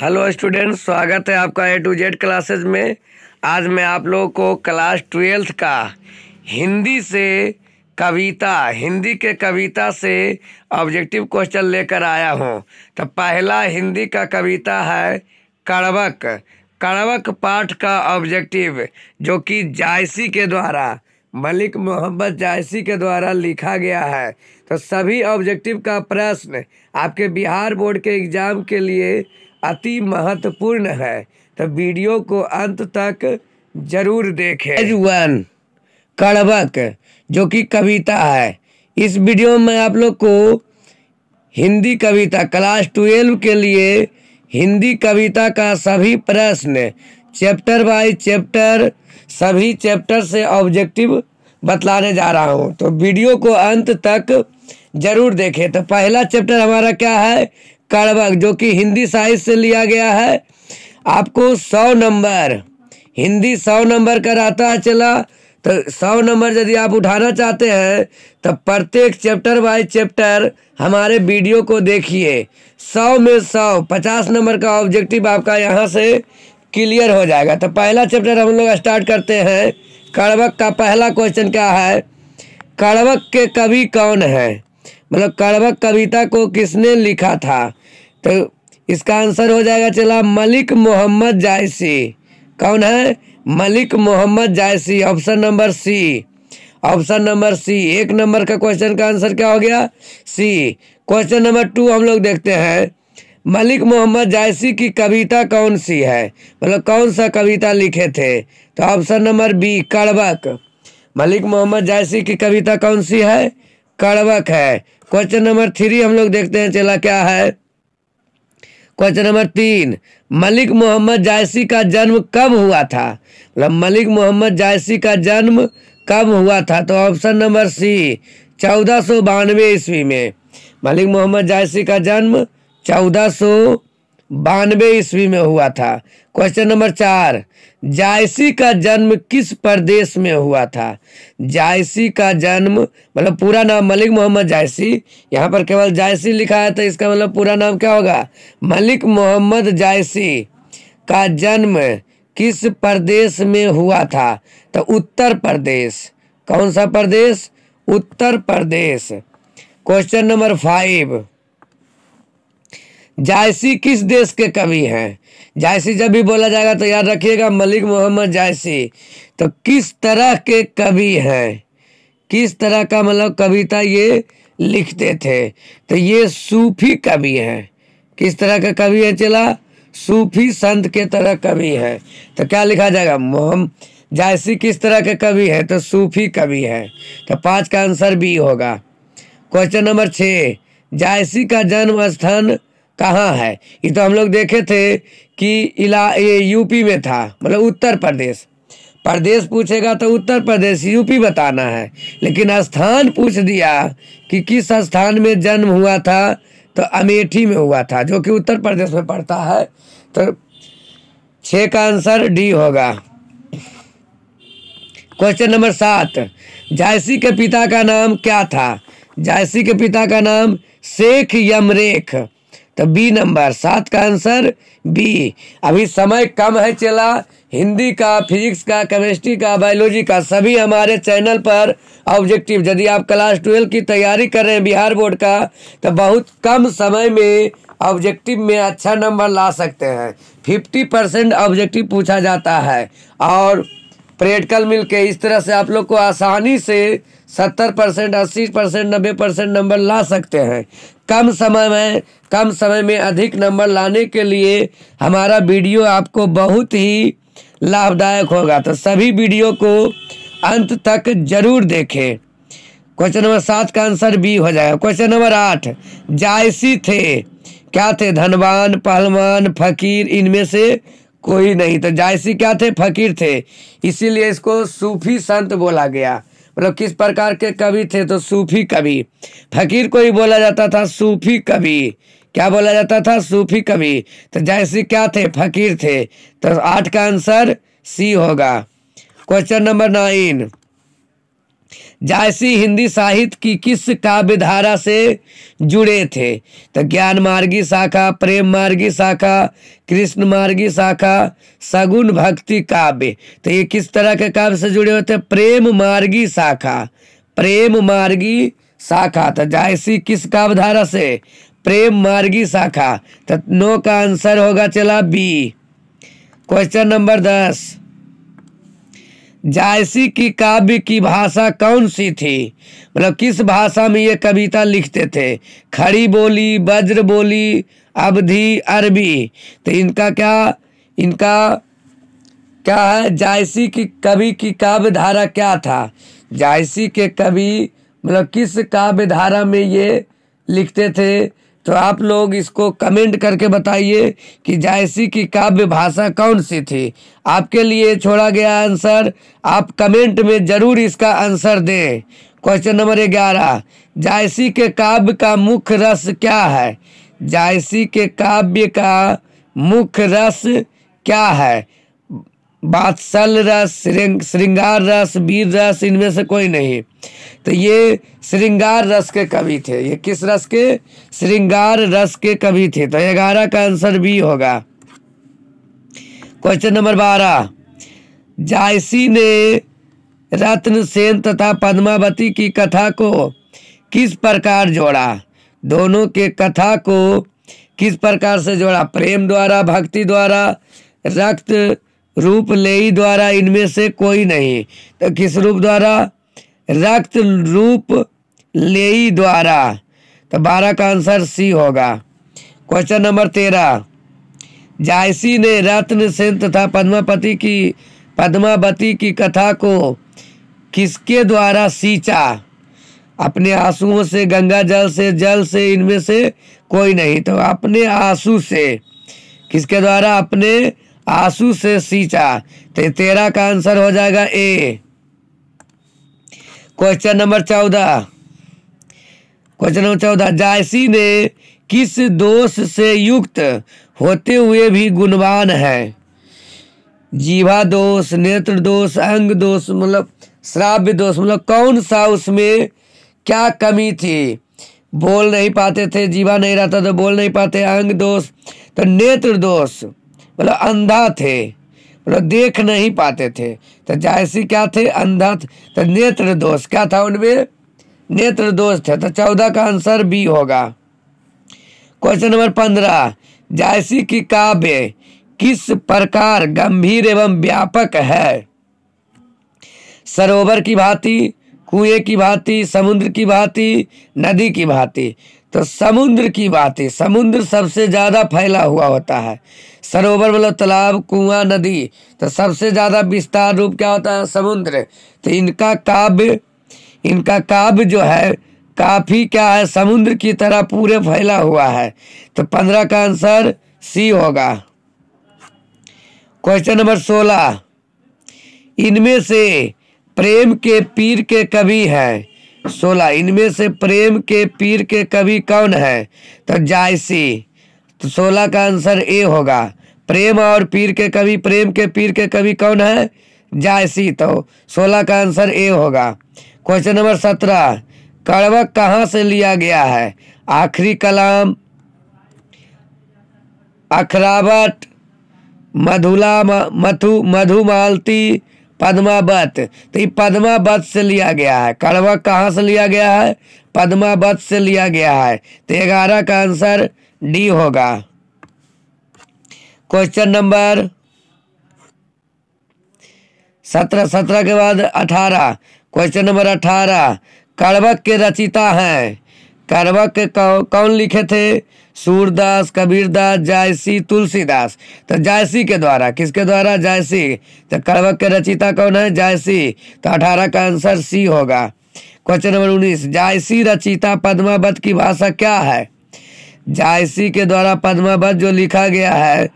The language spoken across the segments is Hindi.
हेलो स्टूडेंट्स स्वागत है आपका ए टू जेड क्लासेज में आज मैं आप लोगों को क्लास ट्वेल्थ का हिंदी से कविता हिंदी के कविता से ऑब्जेक्टिव क्वेश्चन लेकर आया हूँ तो पहला हिंदी का कविता है कड़वक कड़वक पाठ का ऑब्जेक्टिव जो कि जायसी के द्वारा मलिक मोहम्मद जायसी के द्वारा लिखा गया है तो सभी ऑब्जेक्टिव का प्रश्न आपके बिहार बोर्ड के एग्ज़ाम के लिए अति महत्वपूर्ण है तो वीडियो को अंत तक जरूर देखें वन जो कि कविता है इस वीडियो में आप लोग को हिंदी कविता क्लास ट्वेल्व के लिए हिंदी कविता का सभी प्रश्न चैप्टर बाय चैप्टर सभी चैप्टर से ऑब्जेक्टिव बतलाने जा रहा हूँ तो वीडियो को अंत तक जरूर देखें तो पहला चैप्टर हमारा क्या है कड़बक जो कि हिंदी साहित्य से लिया गया है आपको सौ नंबर हिंदी सौ नंबर का रहता है चला तो सौ नंबर यदि आप उठाना चाहते हैं तो प्रत्येक चैप्टर बाय चैप्टर हमारे वीडियो को देखिए सौ में सौ पचास नंबर का ऑब्जेक्टिव आपका यहाँ से क्लियर हो जाएगा तो पहला चैप्टर हम लोग स्टार्ट करते हैं कड़वक का पहला क्वेश्चन क्या है कड़वक के कवि कौन है मतलब कड़वक कविता को किसने लिखा था तो इसका आंसर हो जाएगा चला मलिक मोहम्मद जायसी कौन है Malik Mohammad Jayasi option number C option number C एक नंबर का क्वेश्चन का आंसर क्या हो गया सी क्वेश्चन नंबर टू हम लोग देखते हैं मलिक मोहम्मद जायसी की कविता कौन सी है मतलब कौन सा कविता लिखे थे तो option number B Kadbak Malik Mohammad Jayasi की कविता कौन सी है कड़वक है क्वेश्चन नंबर थ्री हम लोग देखते हैं चला क्या है क्वेश्चन नंबर तीन मलिक मोहम्मद जायसी का जन्म कब हुआ था मतलब मलिक मोहम्मद जायसी का जन्म कब हुआ था तो ऑप्शन नंबर सी चौदह सौ बानवे ईस्वी में मलिक मोहम्मद जायसी का जन्म चौदह सौ बानवे ईस्वी में हुआ था क्वेश्चन नंबर चार जायसी का जन्म किस प्रदेश में हुआ था जायसी का जन्म मतलब पूरा नाम मलिक मोहम्मद जायसी यहाँ पर केवल जायसी लिखा है तो इसका मतलब पूरा नाम क्या होगा मलिक मोहम्मद जायसी का जन्म किस प्रदेश में हुआ था तो उत्तर प्रदेश कौन सा प्रदेश Uttar Pradesh question number five Jayasi किस देश के कवि हैं जायसी जब भी बोला जाएगा तो याद रखिएगा मलिक मोहम्मद जायसी तो किस तरह के कवि हैं किस तरह का मतलब कविता ये लिखते थे तो ये सूफी कवि हैं किस तरह का कवि है चला सूफी संत के तरह कवि है तो क्या लिखा जाएगा मोहम्मद जायसी किस तरह के कवि है तो सूफी कवि है तो पांच का आंसर बी होगा क्वेश्चन नंबर छ जायसी का जन्म स्थान कहाँ है ये तो हम लोग देखे थे कि इला ये यूपी में था मतलब उत्तर प्रदेश प्रदेश पूछेगा तो उत्तर प्रदेश यूपी बताना है लेकिन स्थान पूछ दिया कि किस स्थान में जन्म हुआ था तो अमेठी में हुआ था जो कि उत्तर प्रदेश में पड़ता है तो छः का आंसर डी होगा क्वेश्चन नंबर सात जायसी के पिता का नाम क्या था जायसी के पिता का नाम शेख यमरेख तो बी नंबर सात का आंसर बी अभी समय कम है चला हिंदी का फिजिक्स का केमिस्ट्री का बायोलॉजी का सभी हमारे चैनल पर ऑब्जेक्टिव यदि आप क्लास ट्वेल्व की तैयारी कर रहे हैं बिहार बोर्ड का तो बहुत कम समय में ऑब्जेक्टिव में अच्छा नंबर ला सकते हैं फिफ्टी परसेंट ऑब्जेक्टिव पूछा जाता है और प्रेटकल मिल के इस तरह से आप लोग को आसानी से सत्तर परसेंट अस्सी परसेंट नब्बे परसेंट नंबर ला सकते हैं कम समय में कम समय में अधिक नंबर लाने के लिए हमारा वीडियो आपको बहुत ही लाभदायक होगा तो सभी वीडियो को अंत तक जरूर देखें क्वेश्चन नंबर सात का आंसर बी हो जाएगा क्वेश्चन नंबर आठ जायसी थे क्या थे धनवान पहलवान फकीर इनमें से कोई नहीं तो जायसी क्या थे फकीर थे इसीलिए इसको सूफी संत बोला गया मतलब किस प्रकार के कवि थे तो सूफी कवि फकीर को ही बोला जाता था सूफी कवि क्या बोला जाता था सूफी कवि तो जायसी क्या थे फकीर थे तो आठ का आंसर सी होगा question number nine Jayasi Hindi साहित्य की किस काव्यधारा से जुड़े थे तो ज्ञान मार्गी शाखा प्रेम मार्गी शाखा कृष्ण मार्गी शाखा सगुण भक्ति काव्य तो ये किस तरह के काव्य से जुड़े होते प्रेम मार्गी शाखा प्रेम मार्गी शाखा तो जायसी किस काव्यधारा से प्रेम मार्गी शाखा तो नो का आंसर होगा चला बी क्वेश्चन नंबर दस जायसी की काव्य की भाषा कौन सी थी मतलब किस भाषा में ये कविता लिखते थे खड़ी बोली वज्र बोली अवधि अरबी तो इनका क्या इनका क्या है जायसी की कवि की काव्य धारा क्या था जायसी के कवि मतलब किस काव्य धारा में ये लिखते थे तो आप लोग इसको कमेंट करके बताइए कि जायसी की काव्य भाषा कौन सी थी आपके लिए छोड़ा गया आंसर आप कमेंट में ज़रूर इसका आंसर दें क्वेश्चन नंबर ग्यारह जायसी के काव्य का मुख्य रस क्या है जायसी के काव्य का मुख्य रस क्या है बात्सल रस श्रृंगार रस वीर रस इनमें से कोई नहीं तो ये श्रृंगार रस के कवि थे ये किस रस के श्रृंगार रस के कवि थे तो ग्यारह का आंसर बी होगा क्वेश्चन नंबर बारह जायसी ने रत्न सेन तथा पद्मावती की कथा को किस प्रकार जोड़ा दोनों के कथा को किस प्रकार से जोड़ा प्रेम द्वारा भक्ति द्वारा रक्त रूप ले द्वारा इनमें से कोई नहीं तो किस रूप द्वारा रक्त रूप लेई द्वारा तो बारह का आंसर सी होगा क्वेश्चन नंबर तेरह जायसी ने रत्न सेन तथा पद्मापति की पद्मावती की कथा को किसके द्वारा सींचा अपने आंसुओं से गंगा जल से जल से इनमें से कोई नहीं तो अपने आंसू से किसके द्वारा अपने आंसू से सींचा तो तेरा का आंसर हो जाएगा ए क्वेश्चन नंबर चौदह क्वेश्चन नंबर चौदह जायसी ने किस दोष से युक्त होते हुए भी गुणवान है जीवा दोष नेत्र दोष अंग दोष मतलब श्राव्य दोष मतलब कौन सा उसमें क्या कमी थी बोल नहीं पाते थे जीवा नहीं रहता तो बोल नहीं पाते अंग दोष तो नेत्र दोष मतलब अंधा थे मतलब देख नहीं पाते थे तो जायसी क्या थे अंधा थे तो नेत्र दोष क्या था उनमें नेत्र दोष थे तो चौदह का आंसर बी होगा क्वेश्चन नंबर पंद्रह जायसी की काव्य किस प्रकार गंभीर एवं व्यापक है सरोवर की भांति कुएं की भांति समुद्र की भांति नदी की भांति तो समुद्र की बात है समुद्र सबसे ज़्यादा फैला हुआ होता है सरोवर मतलब तालाब कुआं नदी तो सबसे ज़्यादा विस्तार रूप क्या होता है समुद्र तो इनका काव्य इनका काव्य जो है काफ़ी क्या है समुद्र की तरह पूरे फैला हुआ है तो पंद्रह का आंसर सी होगा क्वेश्चन नंबर सोलह इनमें से प्रेम के पीर के कवि हैं सोलह इनमें से प्रेम के पीर के कवि कौन है तो जायसी तो सोलह का आंसर ए होगा प्रेम और पीर के कवि प्रेम के पीर के कवि कौन है जायसी तो सोलह का आंसर ए होगा क्वेश्चन नंबर सत्रह कड़वक कहाँ से लिया गया है आखिरी कलाम अखरावट मधुला मथु मधुमालती पद्मावत तो ये पद्मावत से लिया गया है कड़वा कहाँ से लिया गया है पद्मावत से लिया गया है तो ग्यारह का आंसर डी होगा क्वेश्चन नंबर सत्रह सत्रह के बाद अठारह क्वेश्चन नंबर अठारह कड़वक के रचिता हैं कड़वक कौन लिखे थे सूरदास कबीरदास जायसी तुलसीदास तो जायसी के द्वारा किसके द्वारा जायसी तो कड़वक के रचिता कौन है जायसी तो अठारह का आंसर सी होगा क्वेश्चन नंबर उन्नीस जायसी रचिता पद्मावत की भाषा क्या है जायसी के द्वारा पद्मावत जो लिखा गया है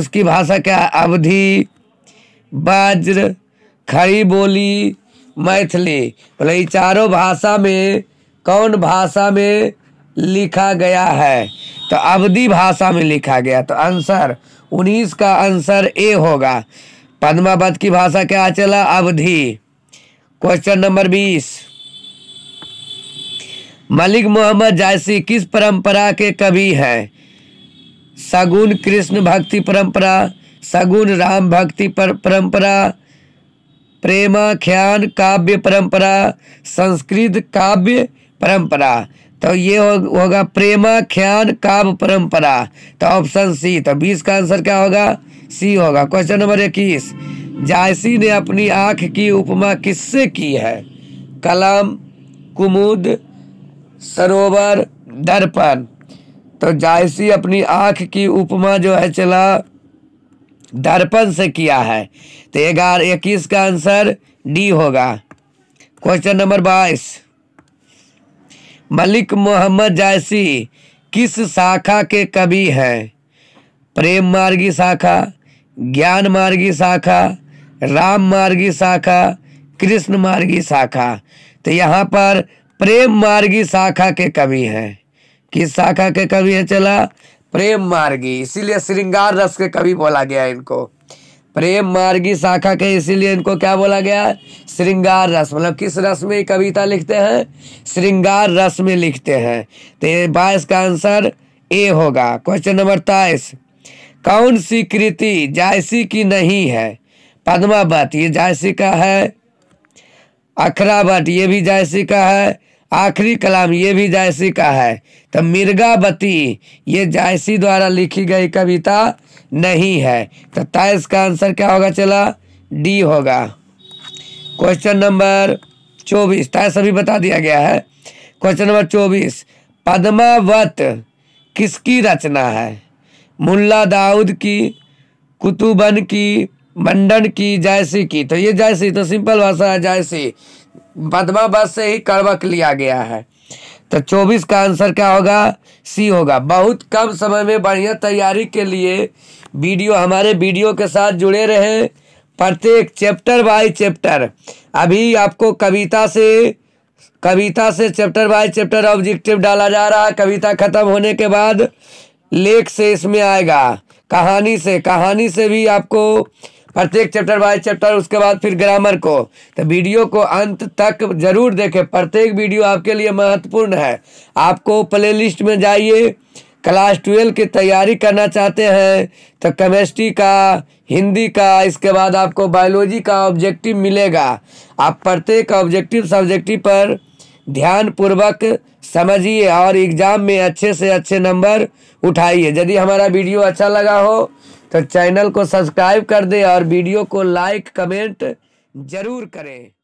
उसकी भाषा क्या है अवधि वज्र खड़ी बोली मैथिली बोले चारों भाषा में कौन भाषा में लिखा गया है तो अवधि भाषा में लिखा गया तो आंसर उन्नीस का आंसर ए होगा पद्मावत की भाषा क्या चला अवधि क्वेश्चन नंबर बीस मलिक मोहम्मद जायसी किस परंपरा के कवि हैं सगुन कृष्ण भक्ति परंपरा सगुन राम भक्ति पर परंपरा प्रेमा ख्यान काव्य परंपरा संस्कृत काव्य परंपरा तो ये होगा प्रेमा ख्यान काव्य परंपरा तो ऑप्शन सी तो बीस का आंसर क्या होगा सी होगा क्वेश्चन नंबर इक्कीस जायसी ने अपनी आंख की उपमा किससे की है कलम कुमुद सरोवर दर्पण तो जायसी अपनी आंख की उपमा जो है चला दर्पण से किया है तो ग्यारह इक्कीस का आंसर डी होगा क्वेश्चन नंबर बाईस मलिक मोहम्मद जैसी किस शाखा के कवि हैं प्रेम मार्गी शाखा ज्ञान मार्गी शाखा राम मार्गी शाखा कृष्ण मार्गी शाखा तो यहाँ पर प्रेम मार्गी शाखा के कवि हैं किस शाखा के कवि हैं चला प्रेम मार्गी इसीलिए श्रृंगार रस के कवि बोला गया इनको प्रेम मार्गी शाखा के इसीलिए इनको क्या बोला गया श्रृंगार रस मतलब किस रस में कविता लिखते हैं श्रृंगार रस में लिखते हैं तो ये बाईस का आंसर ए होगा क्वेश्चन नंबर तेईस कौन सी कृति जायसी की नहीं है पद्मावत ये जायसी का है अखरावट ये भी जायसी का है आखिरी कलाम ये भी जायसी का है तो मिर्गावती ये जायसी द्वारा लिखी गई कविता नहीं है तो ताइस का आंसर क्या होगा चला डी होगा क्वेश्चन नंबर चौबीस ताइस अभी बता दिया गया है क्वेश्चन नंबर चौबीस पद्मावत किसकी रचना है मुल्ला दाऊद की कुतुबन की मंडन की जायसी की तो ये जायसी तो सिंपल भाषा है जायसी बदमा बस से ही कड़वक लिया गया है तो 24 का आंसर क्या होगा सी होगा बहुत कम समय में बढ़िया तैयारी के लिए वीडियो हमारे वीडियो के साथ जुड़े रहे प्रत्येक चैप्टर बाय चैप्टर अभी आपको कविता से कविता से चैप्टर बाय चैप्टर ऑब्जेक्टिव डाला जा रहा है कविता खत्म होने के बाद लेख से इसमें आएगा कहानी से कहानी से भी आपको प्रत्येक चैप्टर बाय चैप्टर उसके बाद फिर ग्रामर को तो वीडियो को अंत तक जरूर देखें प्रत्येक वीडियो आपके लिए महत्वपूर्ण है आपको प्लेलिस्ट में जाइए क्लास ट्वेल्व की तैयारी करना चाहते हैं तो केमेस्ट्री का हिंदी का इसके बाद आपको बायोलॉजी का ऑब्जेक्टिव मिलेगा आप प्रत्येक ऑब्जेक्टिव सब्जेक्टिव पर ध्यानपूर्वक समझिए और एग्ज़ाम में अच्छे से अच्छे नंबर उठाइए यदि हमारा वीडियो अच्छा लगा हो तो चैनल को सब्सक्राइब कर दें और वीडियो को लाइक कमेंट जरूर करें